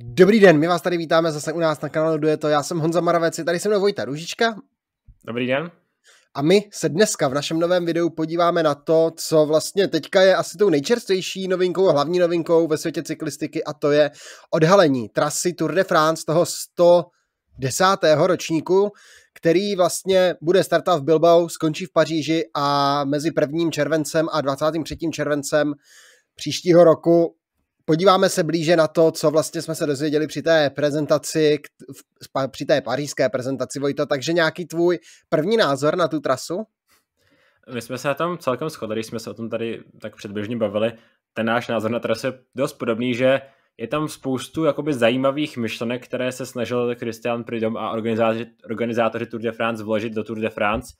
Dobrý den, my vás tady vítáme zase u nás na kanálu Duje to. Já jsem Honza Maravec, je tady se mnou Vojta Ružička. Dobrý den. A my se dneska v našem novém videu podíváme na to, co vlastně teďka je asi tou nejčerstvější novinkou, hlavní novinkou ve světě cyklistiky a to je odhalení trasy Tour de France toho 110. ročníku, který vlastně bude startovat v Bilbao, skončí v Paříži a mezi 1. červencem a 23. červencem příštího roku Podíváme se blíže na to, co vlastně jsme se dozvěděli při té prezentaci, při té pařížské prezentaci Vojto, takže nějaký tvůj první názor na tu trasu? My jsme se na tom celkem shodli, jsme se o tom tady tak předběžně bavili. Ten náš názor na trasu je dost podobný, že je tam spoustu jakoby zajímavých myšlenek, které se snažil Christian Pridom a organizátoři, organizátoři Tour de France vložit do Tour de France,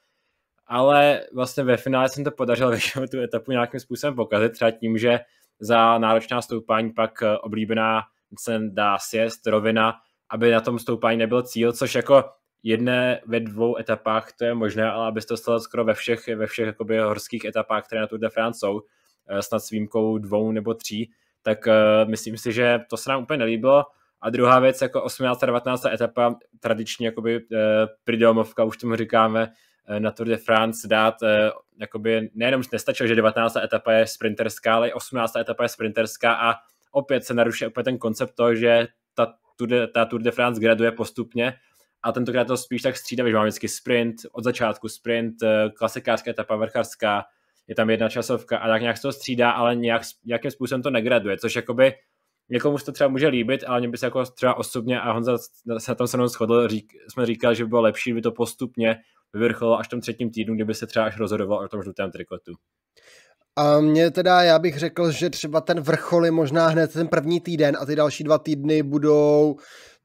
ale vlastně ve finále jsem to podařil většinou tu etapu nějakým způsobem pokazit, třeba tím, že za náročná stoupání pak eh, oblíbená se dá sjezd, rovina, aby na tom stoupání nebyl cíl, což jako jedné ve dvou etapách to je možné, ale aby to stalo skoro ve všech, ve všech jakoby, horských etapách, které na Tour de France jsou, eh, snad s výjimkou dvou nebo tří, tak uh, myslím si, že to se nám úplně nelíbilo. A druhá věc, jako 18. a 19. etapa, tradičně jakoby uh, pridomovka, už tomu říkáme, Eh, na Tour de France dát, eh, jakoby nejenom nestačil, že 19. etapa je sprinterská, ale i 18. etapa je sprinterská a opět se naruší opět ten koncept toho, že ta Tour de, ta Tour de France graduje postupně a tentokrát to spíš tak střídavě, že máme vždycky sprint, od začátku sprint, eh, klasikářská etapa, vrchařská, je tam jedna časovka a tak nějak se to střídá, ale nějak, nějakým způsobem to negraduje, což jakoby někomu se to třeba může líbit, ale mě by se jako třeba osobně a Honza se tam se mnou shodl, řík, jsme říkali, že by bylo lepší, by to postupně vyvrcholilo až v tom třetím týdnu, kdyby se třeba až rozhodoval o tom žlutém trikotu. A mě teda, já bych řekl, že třeba ten vrchol je možná hned ten první týden a ty další dva týdny budou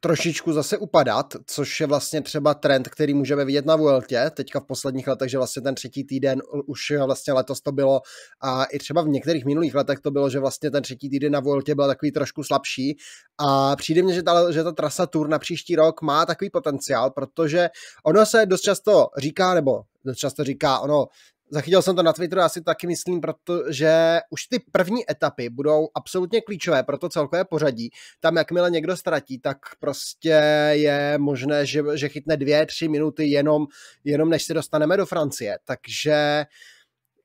trošičku zase upadat, což je vlastně třeba trend, který můžeme vidět na Vueltě teďka v posledních letech, že vlastně ten třetí týden už vlastně letos to bylo a i třeba v některých minulých letech to bylo, že vlastně ten třetí týden na Vueltě byl takový trošku slabší a přijde mně, že ta, že ta trasa Tour na příští rok má takový potenciál, protože ono se dost často říká, nebo dost často říká, ono Zachytil jsem to na Twitteru, asi taky myslím, protože už ty první etapy budou absolutně klíčové pro to celkové pořadí. Tam jakmile někdo ztratí, tak prostě je možné, že, že chytne dvě, tři minuty jenom, jenom než se dostaneme do Francie. Takže uh,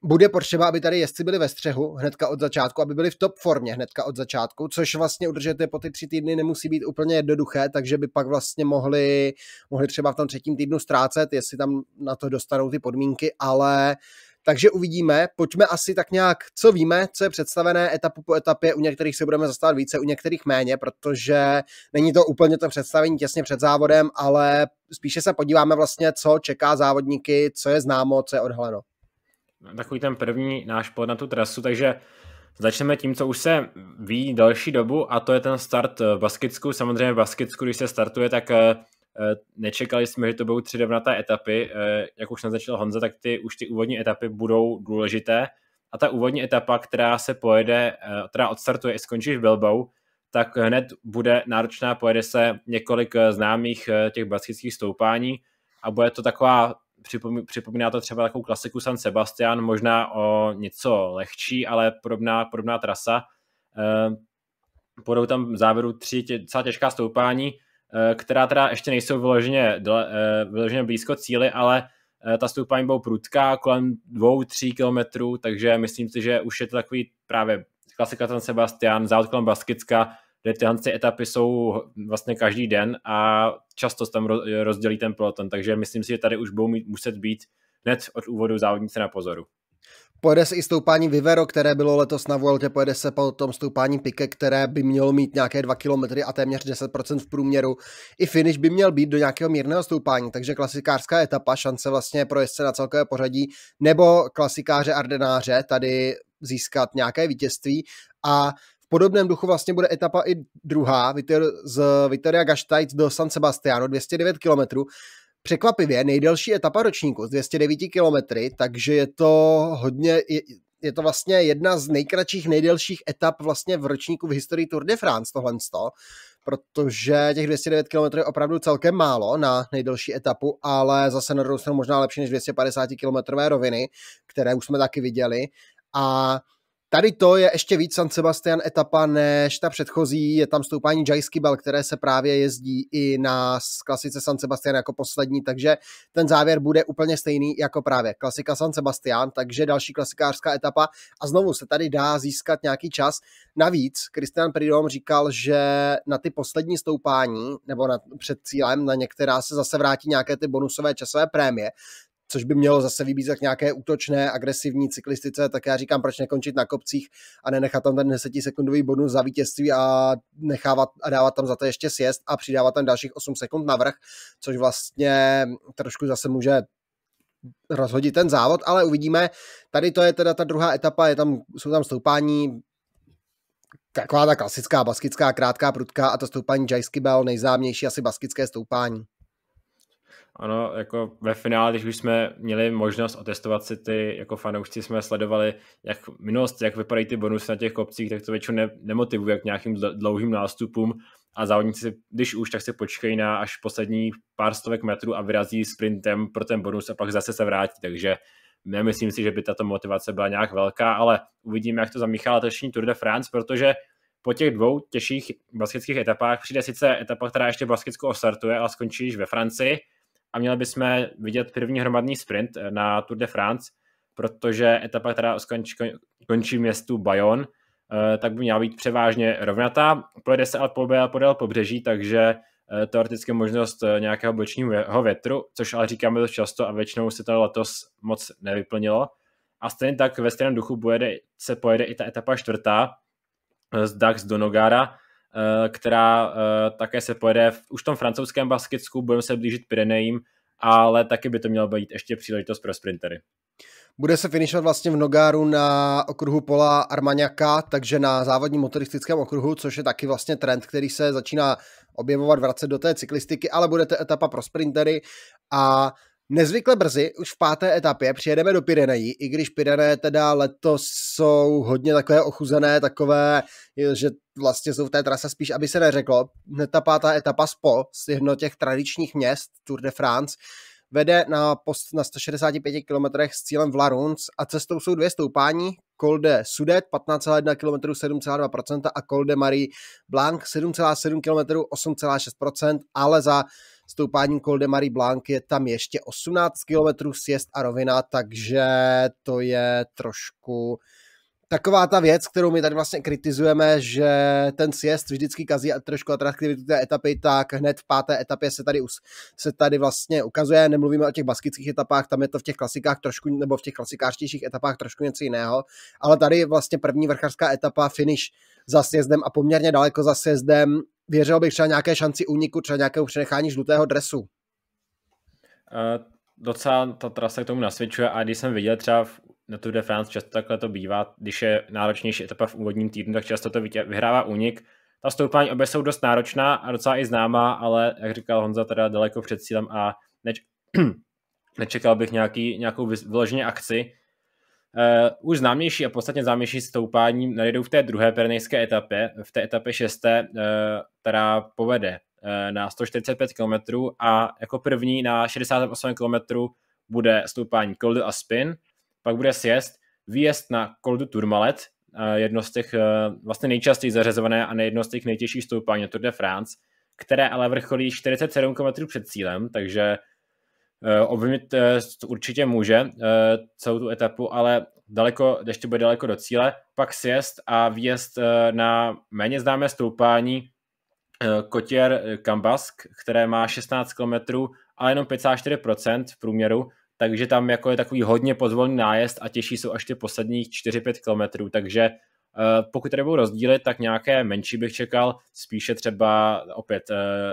bude potřeba, aby tady jezdci byli ve střehu hnedka od začátku, aby byli v top formě hnedka od začátku, což vlastně udržet je po ty tři týdny nemusí být úplně jednoduché, takže by pak vlastně mohli, mohli třeba v tom třetím týdnu ztrácet, jestli tam na to dostanou ty podmínky, ale takže uvidíme, pojďme asi tak nějak, co víme, co je představené etapu po etapě, u některých se budeme zastávat více, u některých méně, protože není to úplně to představení těsně před závodem, ale spíše se podíváme vlastně, co čeká závodníky, co je známo, co je odhaleno takový ten první náš pohled na tu trasu, takže začneme tím, co už se ví další dobu a to je ten start v Baskicku. Samozřejmě v Baskicku, když se startuje, tak eh, eh, nečekali jsme, že to budou tři rovnaté etapy. Eh, jak už naznačil Honza, tak ty už ty úvodní etapy budou důležité. A ta úvodní etapa, která se pojede, která odstartuje i skončí v Bilbao, tak hned bude náročná, pojede se několik známých těch baskických stoupání a bude to taková připomíná, to třeba takovou klasiku San Sebastian, možná o něco lehčí, ale podobná, podobná trasa. Eh, půjdou tam v závěru tři tě, celá těžká stoupání, eh, která teda ještě nejsou vyloženě, eh, vyloženě blízko cíly, ale ta stoupání byla prudká, kolem dvou, tří kilometrů, takže myslím si, že už je to takový právě klasika San Sebastian, závod kolem Baskicka, kde tyhle ty etapy jsou vlastně každý den a často tam rozdělí ten peloton, takže myslím si, že tady už budou mít, muset být hned od úvodu závodníci na pozoru. Pojede se i stoupání Vivero, které bylo letos na Vuelte, pojede se po tom stoupání Pike, které by mělo mít nějaké 2 km a téměř 10% v průměru. I finish by měl být do nějakého mírného stoupání, takže klasikářská etapa, šance vlastně se na celkové pořadí, nebo klasikáře Ardenáře tady získat nějaké vítězství a podobném duchu vlastně bude etapa i druhá, z Vitoria Gasteiz do San Sebastiano, 209 km. Překvapivě nejdelší etapa ročníku z 209 km, takže je to hodně, je, je to vlastně jedna z nejkratších, nejdelších etap vlastně v ročníku v historii Tour de France tohle protože těch 209 km je opravdu celkem málo na nejdelší etapu, ale zase na druhou stranu možná lepší než 250 km roviny, které už jsme taky viděli. A Tady to je ještě víc San Sebastian etapa než ta předchozí. Je tam stoupání Bell, které se právě jezdí i na klasice San Sebastian jako poslední, takže ten závěr bude úplně stejný jako právě klasika San Sebastian, takže další klasikářská etapa a znovu se tady dá získat nějaký čas. Navíc Christian Pridom říkal, že na ty poslední stoupání nebo na, před cílem na některá se zase vrátí nějaké ty bonusové časové prémie, což by mělo zase vybízet nějaké útočné, agresivní cyklistice, tak já říkám, proč nekončit na kopcích a nenechat tam ten 10 sekundový bonus za vítězství a nechávat a dávat tam za to ještě sjezd a přidávat tam dalších 8 sekund navrh, což vlastně trošku zase může rozhodit ten závod, ale uvidíme. Tady to je teda ta druhá etapa, je tam, jsou tam stoupání, taková ta klasická baskická krátká prudka a to stoupání Jajskybel, nejzámější asi baskické stoupání. Ano, jako ve finále, když už jsme měli možnost otestovat si ty, jako fanoušci jsme sledovali, jak minulost, jak vypadají ty bonusy na těch kopcích, tak to většinou ne, nemotivuje k nějakým dlouhým nástupům a závodníci když už, tak se počkají na až poslední pár stovek metrů a vyrazí sprintem pro ten bonus a pak zase se vrátí, takže nemyslím si, že by tato motivace byla nějak velká, ale uvidíme, jak to zamíchá letošní Tour de France, protože po těch dvou těžších basketských etapách přijde sice etapa, která ještě v Baskicku a skončíš skončí již ve Francii, a měli bychom vidět první hromadný sprint eh, na Tour de France, protože etapa, která skončí, končí městu Bayonne, eh, tak by měla být převážně rovnatá. Pojede se ale podél pobřeží, takže eh, teoreticky možnost nějakého bočního větru, což ale říkáme to často a většinou se to letos moc nevyplnilo. A stejně tak ve stejném duchu pojede, se pojede i ta etapa čtvrtá z Dax do Nogara, Eh, která eh, také se pojede v, už v tom francouzském basketsku, budeme se blížit Pirenejím, ale taky by to mělo být ještě příležitost pro sprintery. Bude se finišovat vlastně v Nogáru na okruhu Pola Armaniaka, takže na závodním motoristickém okruhu, což je taky vlastně trend, který se začíná objevovat, vracet do té cyklistiky, ale bude to etapa pro sprintery a Nezvykle brzy, už v páté etapě, přijedeme do Pirenejí, i když Pirené teda letos jsou hodně takové ochuzené, takové, že vlastně jsou v té trase spíš, aby se neřeklo. Hned ta pátá etapa SPO, jedno těch tradičních měst Tour de France, vede na, post, na 165 km s cílem Laruns a cestou jsou dvě stoupání, Col de Sudet 15,1 km 7,2% a Col de Marie Blanc 7,7 km 8,6%, ale za Stoupáním Col de Marie Blanc je tam ještě 18 km sjezd a rovina, takže to je trošku taková ta věc, kterou my tady vlastně kritizujeme, že ten sjezd vždycky kazí a trošku atraktivitu té etapy, tak hned v páté etapě se tady, se tady vlastně ukazuje, nemluvíme o těch baskických etapách, tam je to v těch klasikách trošku, nebo v těch klasikářtějších etapách trošku něco jiného, ale tady vlastně první vrchařská etapa, finish za sjezdem a poměrně daleko za sjezdem věřil bych třeba nějaké šanci úniku, třeba nějakého přenechání žlutého dresu. Uh, docela ta trasa k tomu nasvědčuje a když jsem viděl třeba v, na Tour de France, často takhle to bývá, když je náročnější etapa v úvodním týdnu, tak často to vyhrává únik. Ta stoupání obě jsou dost náročná a docela i známá, ale jak říkal Honza, teda daleko před cílem a neč- nečekal bych nějaký, nějakou vyloženě akci, Uh, už známější a podstatně známější stoupání najdou v té druhé pernejské etapě, v té etapě šesté, uh, která povede uh, na 145 km a jako první na 68 km bude stoupání Koldu a Spin, pak bude sjezd, výjezd na Koldu Turmalet, Tourmalet, uh, jedno z těch uh, vlastně nejčastěji zařazované a jedno z těch nejtěžších stoupání na Tour de France, které ale vrcholí 47 km před cílem, takže Eh, Ovlivnit eh, určitě může eh, celou tu etapu, ale daleko, ještě bude daleko do cíle, pak sjezd a výjezd na méně známé stoupání Kotěr Kambask, které má 16 km, ale jenom 5,4% v průměru, takže tam jako je takový hodně pozvolný nájezd a těžší jsou až ty posledních 4-5 km, takže pokud tady budou rozdíly, tak nějaké menší bych čekal, spíše třeba opět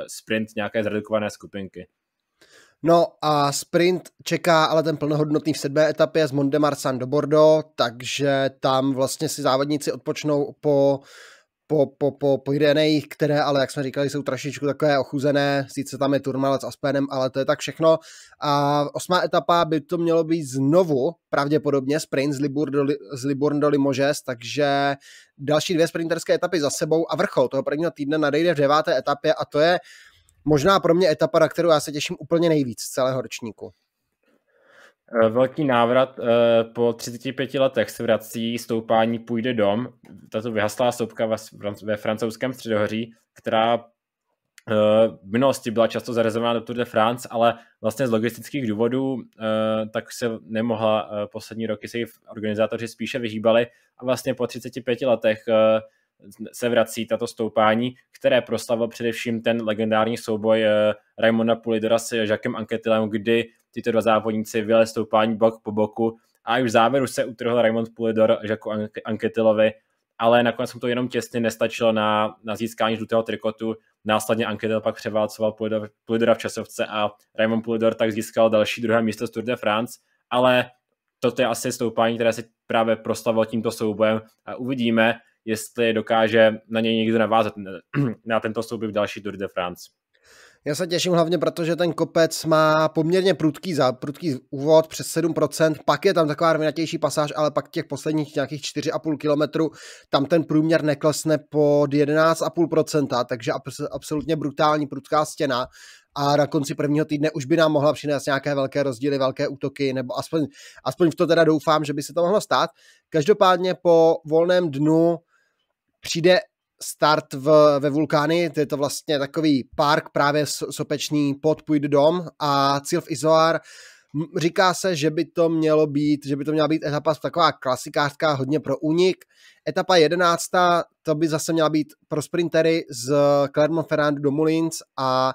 sprint nějaké zredukované skupinky. No a sprint čeká ale ten plnohodnotný v sedmé etapě z Mondemarsan do Bordeaux, takže tam vlastně si závodníci odpočnou po po, po, po, po Irenejích, které ale, jak jsme říkali, jsou trošičku takové ochuzené, sice tam je Turmalec s Aspenem, ale to je tak všechno. A osmá etapa by to mělo být znovu, pravděpodobně, sprint z, Libur do, z Libur do Limoges, takže další dvě sprinterské etapy za sebou a vrchol toho prvního týdne nadejde v deváté etapě a to je možná pro mě etapa, na kterou já se těším úplně nejvíc z celého ročníku. Eh, velký návrat eh, po 35 letech se vrací stoupání Půjde dom, tato vyhaslá stoupka ve francouzském středohoří, která eh, v minulosti byla často zarezervována do Tour de France, ale vlastně z logistických důvodů tak se nemohla poslední roky se organizátoři spíše vyhýbali a vlastně po 35 letech se vrací tato stoupání, které proslavil především ten legendární souboj eh, Raimonda Pulidora s Jacquem Anketilem, kdy tyto dva závodníci vyjeli stoupání bok po boku a už v závěru se utrhl Raymond Pulidor Žaku Anketilovi, ale nakonec mu to jenom těsně nestačilo na, na získání žlutého trikotu. Následně Anketil pak převálcoval Pulidora v časovce a Raymond Pulidor tak získal další druhé místo z Tour de France, ale toto je asi stoupání, které se právě proslavilo tímto soubojem a uvidíme, jestli dokáže na něj někdo navázat na tento souběh v další Tour de France. Já se těším hlavně, protože ten kopec má poměrně prudký, za, prudký úvod přes 7%, pak je tam taková rovinatější pasáž, ale pak těch posledních nějakých 4,5 km, tam ten průměr neklesne pod 11,5%, takže absolutně brutální prudká stěna a na konci prvního týdne už by nám mohla přinést nějaké velké rozdíly, velké útoky, nebo aspoň, aspoň v to teda doufám, že by se to mohlo stát. Každopádně po volném dnu přijde start v, ve Vulkány, to je to vlastně takový park právě sopečný pod Půjd dom a cíl v Izoar. Říká se, že by to mělo být, že by to měla být etapa taková klasikářská, hodně pro únik. Etapa jedenáctá, to by zase měla být pro sprintery z Clermont-Ferrand do Mulins a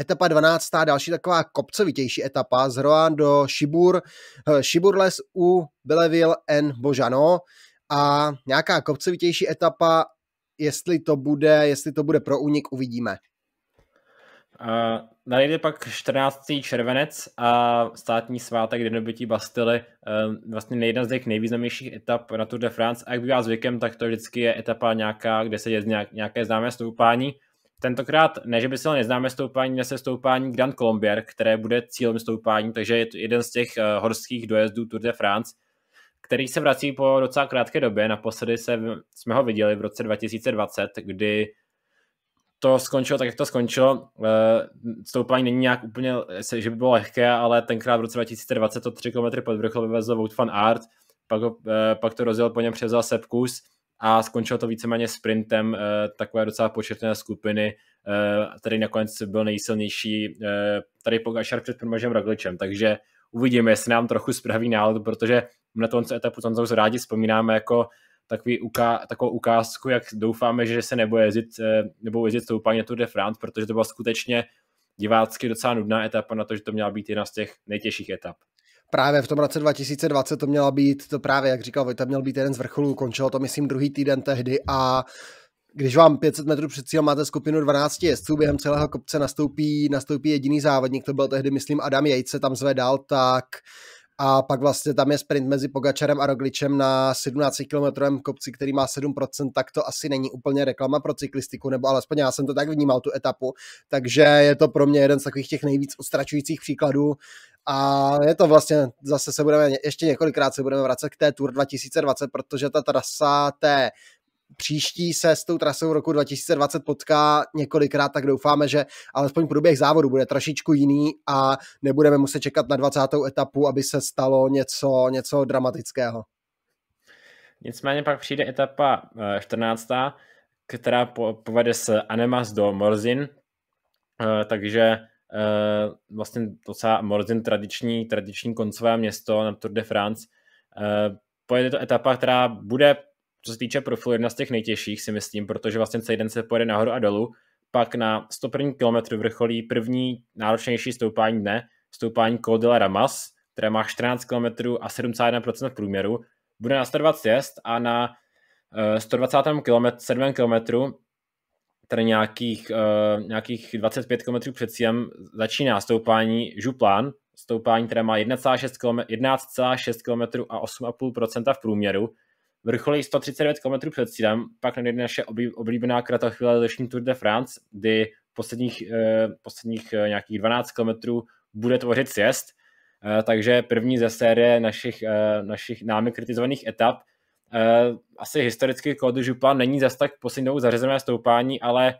etapa 12. další taková kopcovitější etapa z Roan do Šibur, Šiburles u Belleville en Božano a nějaká kopcovitější etapa, jestli to bude, jestli to bude pro únik, uvidíme. Uh, najde pak 14. červenec a státní svátek Den Bastily, uh, vlastně nejedna z těch nejvýznamnějších etap na Tour de France. A jak bývá zvykem, tak to vždycky je etapa nějaká, kde se je nějak, nějaké známé stoupání. Tentokrát ne, že by se neznámé stoupání, nese stoupání Grand Colombier, které bude cílem stoupání, takže je to jeden z těch uh, horských dojezdů Tour de France který se vrací po docela krátké době. Naposledy se, jsme ho viděli v roce 2020, kdy to skončilo tak, jak to skončilo. Eh, stoupání není nějak úplně, že by bylo lehké, ale tenkrát v roce 2020 to 3 km pod vrchol vyvezl Wout van Art, pak, ho, eh, pak to rozjel po něm převzal Sepkus a skončilo to víceméně sprintem eh, takové docela početné skupiny, který nakonec byl nejsilnější tady Pogašar před Primožem Rogličem, takže uvidíme, jestli nám trochu spraví náladu, protože na tohle etapu tam rádi vzpomínáme jako takový uká, takovou ukázku, jak doufáme, že se nebude jezdit, eh, nebo jezdit stoupání na Tour de France, protože to byla skutečně divácky docela nudná etapa na to, že to měla být jedna z těch nejtěžších etap. Právě v tom roce 2020 to měla být, to právě, jak říkal Vojta, měl být jeden z vrcholů, končilo to, myslím, druhý týden tehdy a když vám 500 metrů před cílem máte skupinu 12 jezdců, během celého kopce nastoupí, nastoupí jediný závodník, to byl tehdy, myslím, Adam Jejce, tam zvedal, tak a pak vlastně tam je sprint mezi Pogačarem a Rogličem na 17 km kopci, který má 7%, tak to asi není úplně reklama pro cyklistiku, nebo alespoň já jsem to tak vnímal, tu etapu, takže je to pro mě jeden z takových těch nejvíc ostračujících příkladů a je to vlastně, zase se budeme, ještě několikrát se budeme vracet k té Tour 2020, protože ta trasa té příští se s tou trasou roku 2020 potká několikrát, tak doufáme, že alespoň průběh závodu bude trošičku jiný a nebudeme muset čekat na 20. etapu, aby se stalo něco, něco dramatického. Nicméně pak přijde etapa 14., eh, která povede z Anemas do Morzin, eh, takže eh, vlastně docela Morzin tradiční, tradiční koncové město na Tour de France. Pojede to etapa, která bude co se týče profilu, jedna z těch nejtěžších, si myslím, protože vlastně celý den se pojede nahoru a dolů, pak na 101 km vrcholí první náročnější stoupání dne, stoupání Col Ramas, které má 14 km a 71% v průměru. Bude následovat sjezd a na 120 km, 7 km, tedy nějakých, eh, nějakých 25 km před cílem, začíná stoupání Župlán, stoupání, které má 11,6 km, 11,6 km a 8,5% v průměru vrcholí 139 km před cílem, pak nadejde naše oblíbená kratochvíle letošní Tour de France, kdy posledních, eh, posledních eh, nějakých 12 km bude tvořit sjezd, eh, takže první ze série našich, našich námi kritizovaných etap. asi historicky Claude Župa není zase tak poslední zařazené stoupání, ale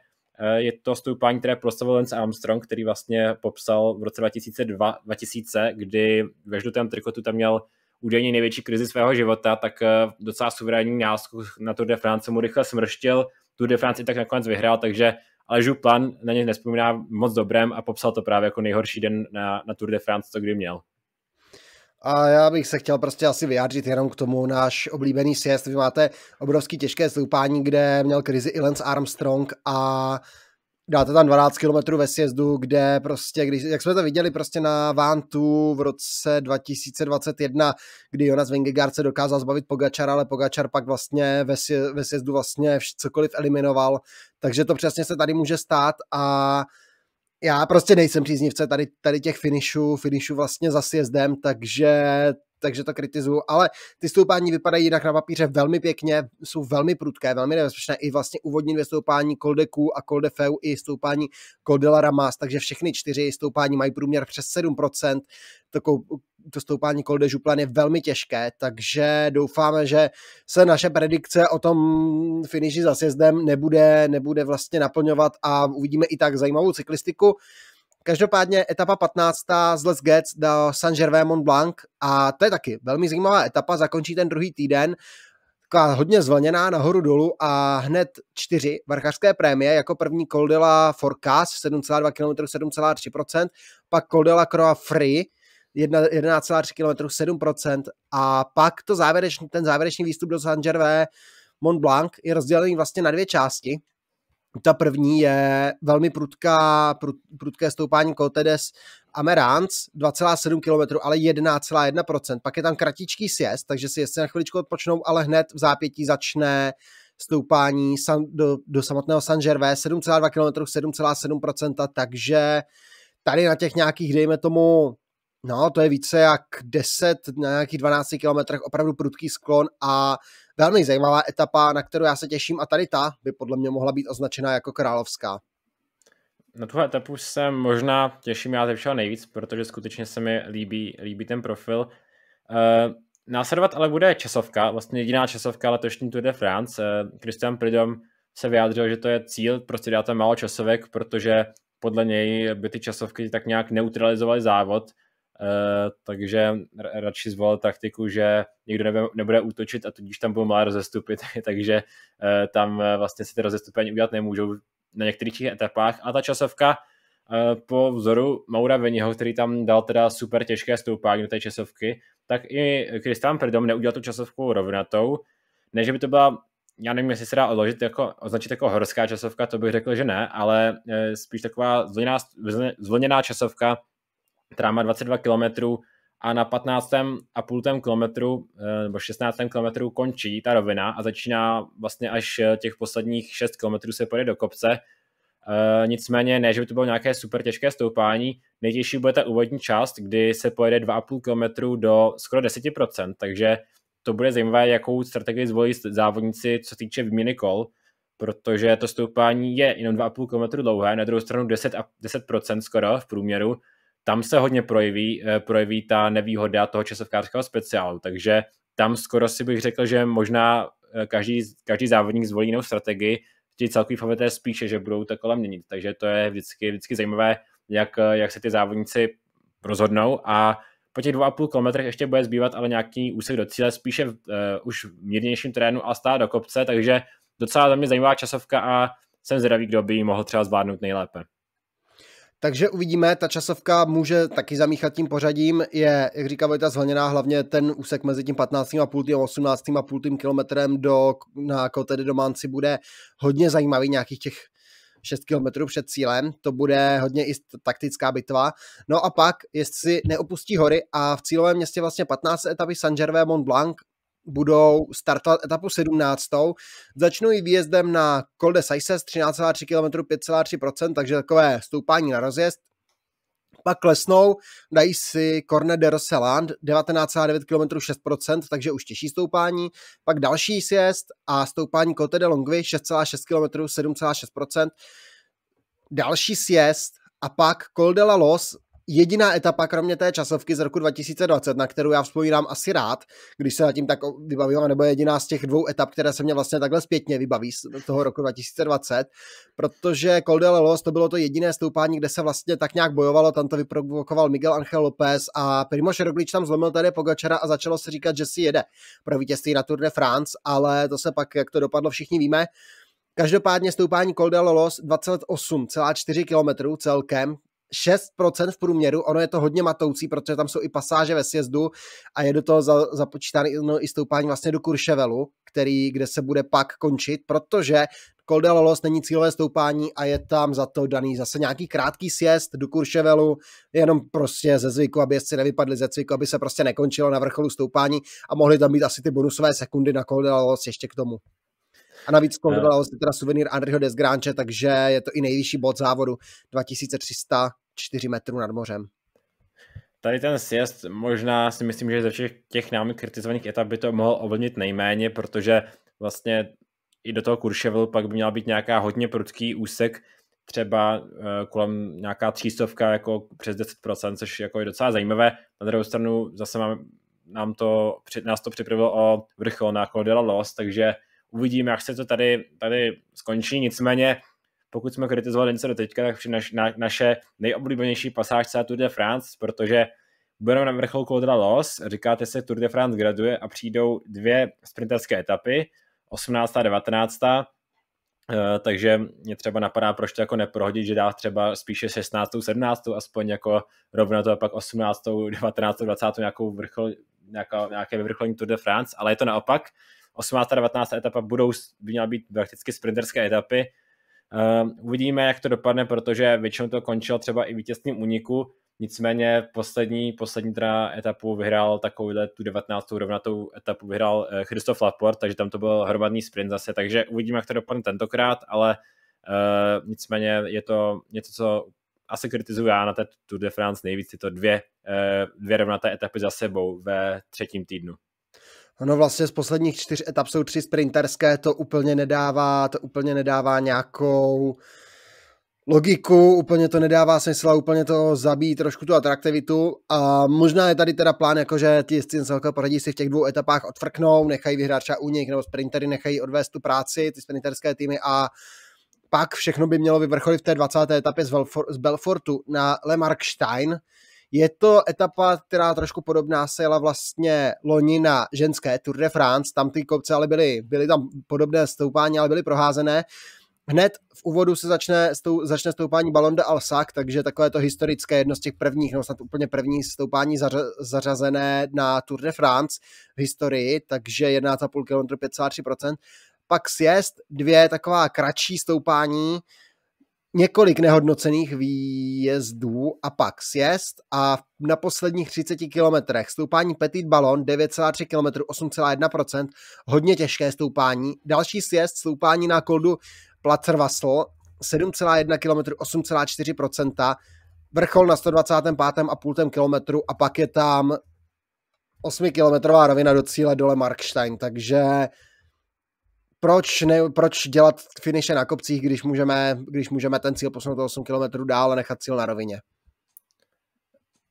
je to stoupání, které proslavil Lance Armstrong, který vlastně popsal v roce 2002, 2000, kdy ve žlutém trikotu tam měl údajně největší krizi svého života, tak eh, docela suverénní násku na Tour de France mu rychle smrštil, Tour de France i tak nakonec vyhrál, takže Aležův plán na něj nespomíná moc dobrém a popsal to právě jako nejhorší den na, na Tour de France, co kdy měl. A já bych se chtěl prostě asi vyjádřit jenom k tomu náš oblíbený sjezd. Vy máte obrovský těžké stoupání, kde měl krizi i Lance Armstrong a dáte tam 12 km ve sjezdu, kde prostě, když, jak jsme to viděli prostě na Vantu v roce 2021, kdy Jonas Vingegaard se dokázal zbavit pogačar, ale Pogačar pak vlastně ve, ve sjezdu vlastně cokoliv eliminoval, takže to přesně se tady může stát a já prostě nejsem příznivce tady, tady těch finishů, finishů vlastně za sjezdem, takže takže to kritizuju, ale ty stoupání vypadají jinak na papíře velmi pěkně, jsou velmi prudké, velmi nebezpečné. I vlastně úvodní dvě stoupání Koldeku a Koldefeu i stoupání Koldela Ramas, takže všechny čtyři stoupání mají průměr přes 7%. Takovou, to stoupání Kolde Župlan je velmi těžké, takže doufáme, že se naše predikce o tom finiši za sjezdem nebude, nebude vlastně naplňovat a uvidíme i tak zajímavou cyklistiku. Každopádně etapa 15. z Les Gets do saint Gervais Mont Blanc a to je taky velmi zajímavá etapa, zakončí ten druhý týden, taková hodně zvlněná nahoru dolů a hned čtyři varchařské prémie, jako první Koldela Forecast 7,2 km 7,3%, pak Koldela Croa Free 11,3 km 7% a pak to závěrečný, ten závěrečný výstup do saint Gervais Mont Blanc je rozdělený vlastně na dvě části. Ta první je velmi prudká, prud, prudké stoupání Cotedes Ameránc, 2,7 km, ale 1,1%. Pak je tam kratičký sjezd, takže si jezdci na chviličku odpočnou, ale hned v zápětí začne stoupání san, do, do samotného San Gervais, 7,2 km, 7,7%, takže tady na těch nějakých, dejme tomu, No, to je více jak 10 na nějakých 12 kilometrech opravdu prudký sklon a velmi zajímavá etapa, na kterou já se těším a tady ta by podle mě mohla být označena jako královská. Na tuhle etapu se možná těším já ze všeho nejvíc, protože skutečně se mi líbí, líbí ten profil. E, následovat ale bude časovka, vlastně jediná časovka letošní Tour de France. E, Christian Pridom se vyjádřil, že to je cíl, prostě dát tam málo časovek, protože podle něj by ty časovky tak nějak neutralizovaly závod Eh, takže radši zvolil taktiku, že nikdo nebude, útočit a tudíž tam budou malé rozestupy, takže eh, tam eh, vlastně si ty rozestupy ani udělat nemůžou na některých těch etapách a ta časovka po vzoru Maura Veniho, který tam dal teda super těžké stoupání do té časovky, tak i Kristán Perdom neudělal tu časovku rovnatou, než by to byla já nevím, jestli se dá odložit jako, označit jako horská časovka, to bych řekl, že ne, ale spíš taková zvolněná, zvlněná časovka, která má 22 km a na 15. a půltém kilometru eh, nebo 16. kilometru končí ta rovina a začíná vlastně až eh, těch posledních 6 kilometrů se pojede do kopce. E, nicméně ne, že by to bylo nějaké super těžké stoupání, nejtěžší bude ta úvodní část, kdy se pojede 2,5 kilometru do skoro 10%, takže to bude zajímavé, jakou strategii zvolí závodníci, co týče výměny kol, protože to stoupání je jenom 2,5 km dlouhé, na druhou stranu 10, 10% skoro v průměru, tam se hodně projeví, eh, projeví ta nevýhoda toho časovkářského speciálu, takže tam skoro si bych řekl, že možná eh, každý, každý závodník zvolí jinou strategii, ti celkový favorité spíše, že budou to měnit, takže to je vždycky, vždycky zajímavé, jak, eh, jak se ty závodníci rozhodnou a po těch dvou a půl kilometrech ještě bude zbývat ale nějaký úsek do cíle, spíše v, uh, už v mírnějším terénu a stát do kopce, takže docela za mě zajímavá časovka a jsem zvědavý, kdo by ji mohl třeba zvládnout nejlépe. Takže uvidíme, ta časovka může taky zamíchat tím pořadím, je, jak říká Vojta, zhlněná, hlavně ten úsek mezi tím 15. a půl a 18. a půl kilometrem do, na Kotedy jako do Manci bude hodně zajímavý, nějakých těch 6 km před cílem, to bude hodně i taktická bitva. No a pak, jestli neopustí hory a v cílovém městě vlastně 15. etapy San Gervé Mont Blanc budou startovat etapu 17. Začnou i výjezdem na Col de Saises 13,3 km 5,3%, takže takové stoupání na rozjezd. Pak klesnou, dají si Corne de Rosseland 19,9 km 6%, takže už těžší stoupání. Pak další sjezd a stoupání Cote de Longue 6,6 km 7,6%. Další sjezd a pak Col de la Los jediná etapa, kromě té časovky z roku 2020, na kterou já vzpomínám asi rád, když se na tím tak vybavím, nebo jediná z těch dvou etap, které se mě vlastně takhle zpětně vybaví z toho roku 2020, protože Col de Lelos to bylo to jediné stoupání, kde se vlastně tak nějak bojovalo, tam to vyprovokoval Miguel Angel López a Primoš Roglič tam zlomil tady Pogačera a začalo se říkat, že si jede pro vítězství na Tour de France, ale to se pak, jak to dopadlo, všichni víme. Každopádně stoupání Col de Lolos 28,4 km celkem, 6% v průměru, ono je to hodně matoucí, protože tam jsou i pasáže ve sjezdu a je do toho za, započítáno no, i stoupání vlastně do Kurševelu, který, kde se bude pak končit, protože Koldel Los není cílové stoupání a je tam za to daný zase nějaký krátký sjezd do Kurševelu, jenom prostě ze zvyku, aby jezdci nevypadli ze zvyku, aby se prostě nekončilo na vrcholu stoupání a mohly tam být asi ty bonusové sekundy na Koldel Los ještě k tomu. A navíc kontroloval eh. je teda suvenír Andriho Desgránče, takže je to i nejvyšší bod závodu 2300 4 metrů nad mořem. Tady ten sjezd možná si myslím, že ze všech těch námi kritizovaných etap by to mohl ovlivnit nejméně, protože vlastně i do toho Kurševelu pak by měla být nějaká hodně prudký úsek, třeba eh, kolem nějaká třístovka jako přes 10%, což jako je docela zajímavé. Na druhou stranu zase mám, nám to, nás to připravilo o vrchol na Cordela Los, takže uvidíme, jak se to tady, tady skončí. Nicméně pokud jsme kritizovali něco do teďka, tak naš, na, naše nejoblíbenější pasáž celá Tour de France, protože budeme na vrcholu Claude Los, říkáte se Tour de France graduje a přijdou dvě sprinterské etapy, 18. a 19. takže mě třeba napadá, proč to jako neprohodit, že dá třeba spíše 16. 17. aspoň jako rovno to a pak 18. 19. 20. nějakou vrchol, nějaká, nějaké vyvrcholení Tour de France, ale je to naopak. 18. a 19. etapa budou, by měla být prakticky sprinterské etapy, Ehm, uvidíme, jak to dopadne, protože většinou to končilo třeba i vítězným úniku, nicméně poslední, poslední teda etapu vyhrál takovou tu 19. rovnatou etapu vyhrál eh, Christoph Laporte, takže tam to byl hromadný sprint zase, takže uvidíme, jak to dopadne tentokrát, ale Uh, nicméně je to něco, co asi kritizuju já na té Tour de France nejvíc, tyto dvě, uh, dvě rovnaté etapy za sebou ve třetím týdnu. Ono vlastně z posledních čtyř etap jsou tři sprinterské, to úplně nedává, to úplně nedává nějakou logiku, úplně to nedává smysl a úplně to zabíjí trošku tu atraktivitu a možná je tady teda plán, jakože ti jezdci celkem poradí si v těch dvou etapách odfrknou, nechají vyhrát třeba únik nebo sprintery nechají odvést tu práci, ty sprinterské týmy a pak všechno by mělo vyvrcholit v té 20. etapě z, Belfortu na Lemark Stein. Je to etapa, která trošku podobná se jela vlastně loni na ženské Tour de France, tam ty kopce ale byly, byly tam podobné stoupání, ale byly proházené. Hned v úvodu se začne, stou, začne stoupání Ballon de Alsac, takže takové to historické, jedno z těch prvních, no snad úplně první stoupání zař, zařazené na Tour de France v historii, takže 1,5 km 5,3%. Pak sjezd, dvě taková kratší stoupání, několik nehodnocených výjezdů a pak sjezd a na posledních 30 kilometrech stoupání Petit Balon 9,3 km 8,1%, hodně těžké stoupání. Další sjezd stoupání na koldu Placervasl 7,1 km 8,4%, vrchol na 125,5 km a pak je tam 8 kilometrová rovina do cíle dole Markstein, takže proč, ne, proč dělat finiše na kopcích, když můžeme, když můžeme ten cíl posunout 8 km dál a nechat cíl na rovině.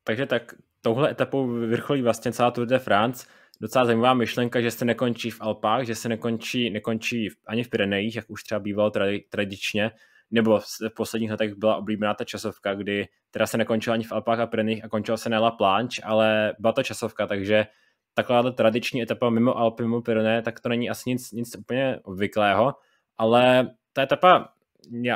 Takže tak touhle etapou vyvrcholí vlastně celá Tour de France. Docela zajímavá myšlenka, že se nekončí v Alpách, že se nekončí, nekončí ani v Pirenejích, jak už třeba bývalo tradi- tradičně, nebo v posledních letech byla oblíbená ta časovka, kdy teda se nekončila ani v Alpách a Pirenejích a končila se na La Planche, ale byla to časovka, takže takováhle tradiční etapa mimo Alpy, mimo Pyrené, tak to není asi nic, nic úplně obvyklého, ale ta etapa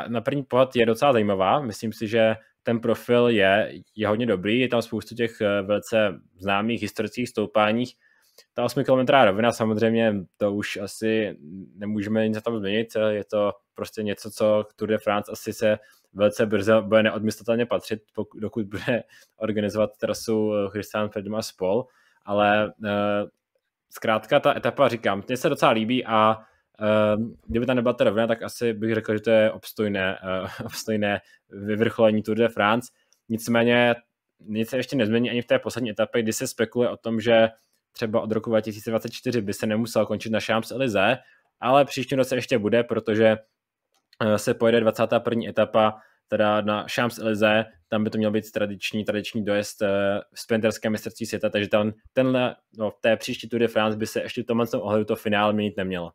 na první pohled je docela zajímavá. Myslím si, že ten profil je, je hodně dobrý, je tam spoustu těch eh, velice známých historických stoupáních. Ta 8 km rovina samozřejmě, to už asi nemůžeme nic tam změnit, je to prostě něco, co k Tour de France asi se velice brzy, bude neodmyslitelně patřit, dokud bude organizovat trasu eh, Christian Fredma spol ale eh, zkrátka ta etapa, říkám, mně se docela líbí a eh, kdyby ta nebyla ta rovna, tak asi bych řekl, že to je obstojné, eh, obstojné vyvrcholení Tour de France. Nicméně nic se ještě nezmění ani v té poslední etapě, kdy se spekuluje o tom, že třeba od roku 2024 by se nemusel končit na champs Elize, ale příští roce ještě bude, protože se pojede 21. etapa teda na champs Elize, tam by to měl být tradiční, tradiční dojezd eh, v sprinterské mistrovství světa, takže tam, tenhle, no, v té příští Tour de France by se ještě v tomhle ohledu to finále měnit nemělo.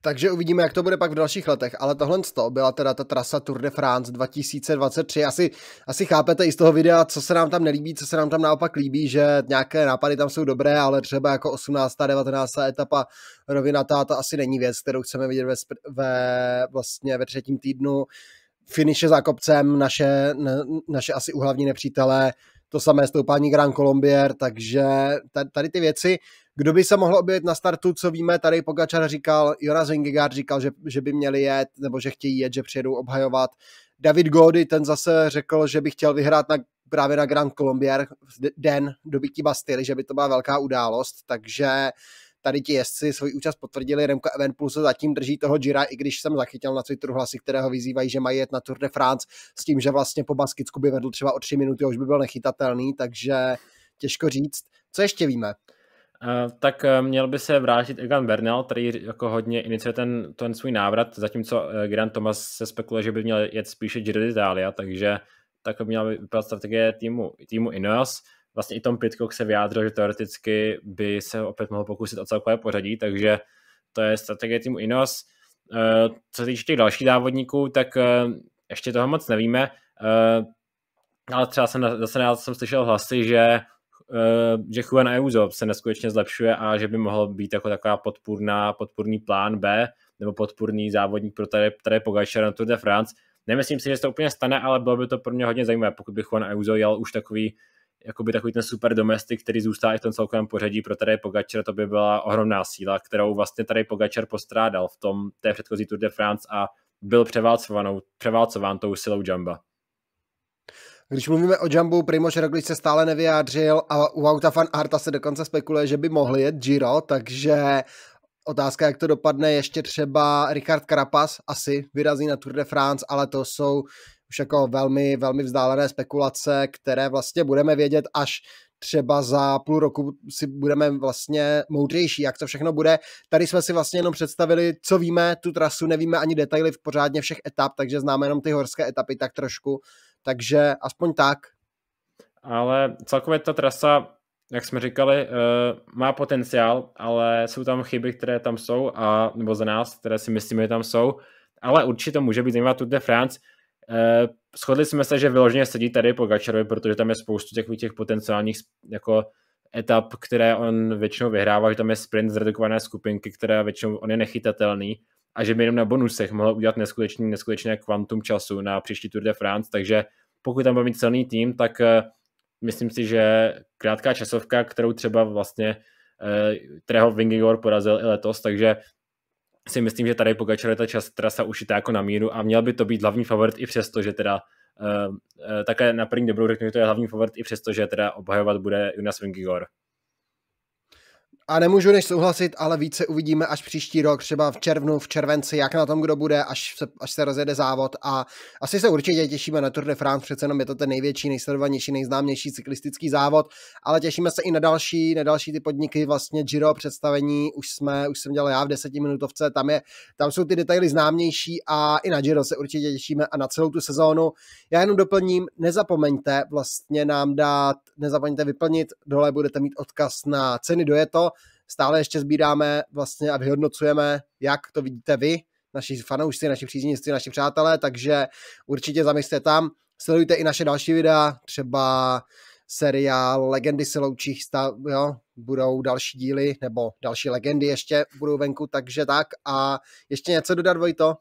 Takže uvidíme, jak to bude pak v dalších letech, ale tohle byla teda ta trasa Tour de France 2023. Asi, asi chápete i z toho videa, co se nám tam nelíbí, co se nám tam naopak líbí, že nějaké nápady tam jsou dobré, ale třeba jako 18. 19. etapa rovinatá, to asi není věc, kterou chceme vidět ve, ve vlastně ve třetím týdnu finiše za kopcem naše, naše asi uhlavní nepřítelé, to samé stoupání Grand Colombier, takže tady ty věci. Kdo by se mohl objevit na startu, co víme, tady Pogačar říkal, Jonas Vingegaard říkal, že, že by měli jet, nebo že chtějí jet, že přijedou obhajovat. David Gody, ten zase řekl, že by chtěl vyhrát na, právě na Grand Colombier den dobytí Bastily, že by to byla velká událost, takže uh, tady ti jezdci svůj účast potvrdili. Remko Evenpool se zatím drží toho Gira, i když jsem zachytil na Twitteru hlasy, které ho vyzývají, že mají jet na Tour de France s tím, že vlastně po Baskicku by vedl třeba o tři minuty už by byl nechytatelný, takže těžko říct. Co ještě víme? Eh, tak eh, měl by se vrátit Egan Bernal, který jako hodně iniciuje ten, ten svůj návrat, zatímco eh, Grant Thomas se spekuluje, že by měl jet spíše Giro d'Italia, takže tak měla by vypadat strategie týmu, týmu Ineos vlastně i Tom Pitcock se vyjádřil, že teoreticky by se opět mohl pokusit o celkové pořadí, takže to je strategie týmu Inos. Eh, co se týče těch dalších závodníků, tak eh, ještě toho moc nevíme, eh, ale třeba jsem, zase já jsem slyšel hlasy, že že Juan Euzo se neskutečně zlepšuje a že by mohl být jako taková podpůrná, podpůrný plán B nebo podpůrný závodník pro tady, tady Pogačar na Tour de France. Nemyslím si, že se to úplně stane, ale bylo by to pro mě hodně zajímavé, pokud by Juan Euzo jel už takový jakoby takový ten super domestik, který zůstá i v tom celkovém pořadí pro tady Pogačer, to by byla ohromná síla, kterou vlastně tady Pogačer postrádal v tom té předchozí Tour de France a byl převálcován tou silou Jamba. Když mluvíme o Jumbu, Primož Roglič se stále nevyjádřil a u Auta Fan Arta se dokonce spekuluje, že by mohli jet Giro, takže otázka, jak to dopadne, ještě třeba Richard Carapaz asi vyrazí na Tour de France, ale to jsou už jako velmi, velmi vzdálené spekulace, které vlastně budeme vědět až třeba za půl roku si budeme vlastně moudřejší, jak to všechno bude. Tady jsme si vlastně jenom představili, co víme, tu trasu, nevíme ani detaily v pořádně všech etap, takže známe jenom ty horské etapy tak trošku, takže aspoň tak. Ale celkově ta trasa, jak jsme říkali, eh, má potenciál, ale jsou tam chyby, které tam jsou, a, nebo za nás, které si myslíme, že tam jsou, ale určitě to může být zajímavá Tour de France, Eh, shodli jsme se, že vyloženě sedí tady po Gačerovi, protože tam je spoustu těch, těch potenciálních jako etap, které on většinou vyhrává, že tam je sprint z redukované skupinky, které většinou on je nechytatelný a že by jenom na bonusech mohl udělat neskutečný, neskutečné kvantum času na příští Tour de France, takže pokud tam bude mít celý tým, tak eh, myslím si, že krátká časovka, kterou třeba vlastně eh, kterého Vingegaard porazil i letos, takže si myslím, že tady Pogačar je ta čas trasa ušitá jako na míru a měl by to být hlavní favorit i přesto, že teda uh, uh, také na první dobrou řeknu, že to je hlavní favorit i přesto, že teda obhajovat bude Jonas Vingigor. A nemůžu než souhlasit, ale více uvidíme až příští rok, třeba v červnu, v červenci, jak na tom kdo bude, až se, až se rozjede závod. A asi se určitě těšíme na Tour de France, přece jenom je to ten největší, nejsledovanější, nejznámější cyklistický závod, ale těšíme se i na další, na další ty podniky, vlastně Giro představení, už jsme, už jsem dělal já v desetiminutovce, tam, je, tam jsou ty detaily známější a i na Giro se určitě těšíme a na celou tu sezónu. Já jenom doplním, nezapomeňte vlastně nám dát, nezapomeňte vyplnit, dole budete mít odkaz na ceny dojeto, Stále ještě sbíráme vlastně a vyhodnocujeme, jak to vidíte vy, naši fanoušci, naši příznivci, naši přátelé, takže určitě zamyslete tam. Sledujte i naše další videa, třeba seriál Legendy se loučí, jo, budou další díly, nebo další legendy ještě budou venku, takže tak. A ještě něco dodat, Vojto?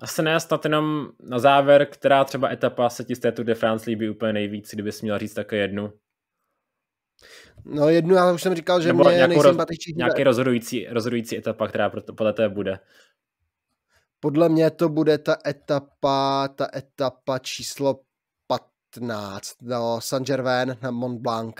Asi ne, snad jenom na závěr, která třeba etapa se ti z této de France líbí úplně nejvíc, kdybys měl říct také jednu. No jednu, já už jsem říkal, že mě nejsympatičnější. Roz, nějaký rozhodující, rozhodující etapa, která podle té bude. Podle mě to bude ta etapa, ta etapa číslo 15, no, San Gervain na Mont Blanc,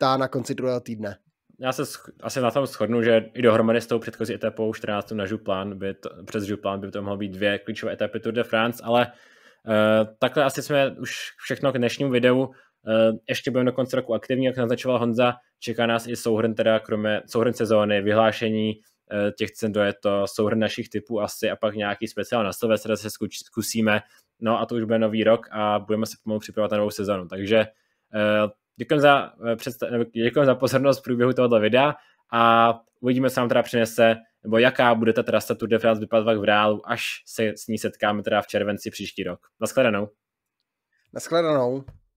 ta na konci druhého týdne. Já se asi na tom shodnu, že i dohromady s tou předchozí etapou 14 na Župlán, by to, přes župlán by to mohlo být dvě klíčové etapy Tour de France, ale uh, takhle asi jsme už všechno k dnešnímu videu. Ehm, ještě budeme do konce roku aktivní, jak naznačoval Honza, čeká nás i souhrn, teda kromě souhrn sezóny, vyhlášení ehm, těch cen do to souhrn našich typů asi a pak nějaký speciál na Silvestra se zkusíme, no a to už bude nový rok a budeme se pomalu připravovat na novou sezonu, takže ehm, děkujeme za, eh, představ- děkujeme za pozornost v průběhu tohoto videa a uvidíme, co nám teda přinese, nebo jaká bude ta trasa Tour de France vypadat v reálu, až se s ní setkáme teda v červenci příští rok. Naschledanou. Naschledanou.